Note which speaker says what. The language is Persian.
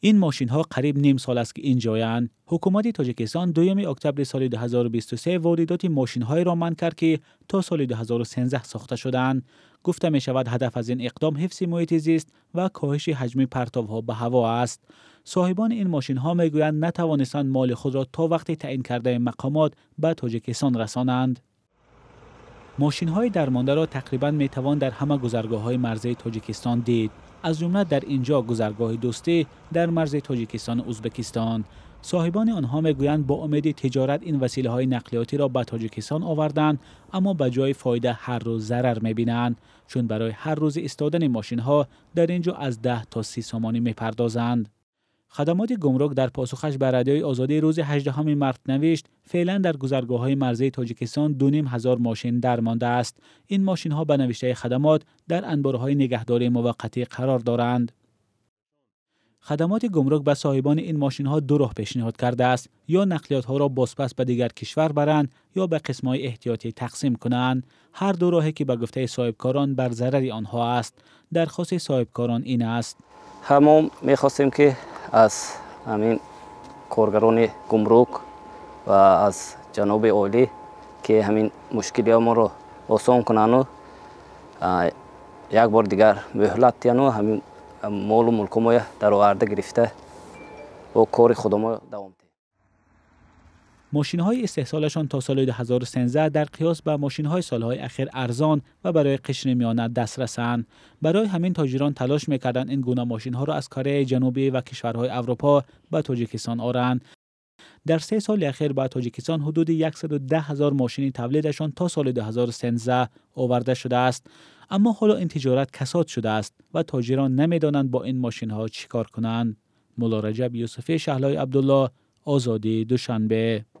Speaker 1: این ماشین ها قریب نیم سال است که این هستند. حکومت تاجیکستان دویم اکتبر سال 2023 واردات ماشین های را من کرد که تا سال 2013 ساخته شدند گفته می شود هدف از این اقدام حفظ محیط زیست و کاهش حجم ها به هوا است صاحبان این ماشین ها می گویند نتوانستند مال خود را تا وقتی تعیین کرده مقامات به تاجیکستان رسانند ماشین های درمانده را تقریبا می در همه گذرگاه های مرزی تاجیکستان دید از جمله در اینجا گذرگاه دوستی در مرز تاجیکستان و ازبکستان صاحبان آنها میگویند با امید تجارت این وسیله های نقلیاتی را به تاجیکستان آوردند اما به جای فایده هر روز ضرر میبینند چون برای هر روز استادن ماشین ها در اینجا از ده تا سی سامانی میپردازند خدمات گمرک در پاسخش بر رادیوی آزادی روز 18 مارس نوشت فعلا در گذرگاه های مرزی تاجیکستان دو نیم هزار ماشین درمانده است این ماشین ها به نوشته خدمات در انبارهای نگهداری موقتی قرار دارند خدمات گمرک به صاحبان این ماشین ها دو راه پیشنهاد کرده است یا نقلیات ها را باسپس به دیگر کشور برند یا به قسم های احتیاطی تقسیم کنند هر دو راهی که به گفته صاحبکاران بر ضرر آنها است درخواست صاحبکاران این است
Speaker 2: همون میخواستیم که аз ҳамин коргарони гумрук ва аз ҷаноби олӣ ки ҳамин мушкилиамонро осон кунану як бор дигар муҳлат яну ҳамин молу мулкумоя дароварда гирифта бо кори худамо давом диҳем
Speaker 1: ماشین های استحصالشان تا سال 2013 در قیاس به ماشین های سالهای اخیر ارزان و برای قشن میانه دسترسند برای همین تاجران تلاش میکردن این گونه ماشین ها را از کاره جنوبی و کشورهای اروپا به تاجیکستان آرند در سه سال اخیر به تاجیکستان حدود 110 هزار ماشین تولیدشان تا سال 2013 آورده شده است اما حالا این تجارت کساد شده است و تاجران نمیدانند با این ماشین ها چیکار کنند مولا رجب یوسفی شهلای عبدالله آزادی دوشنبه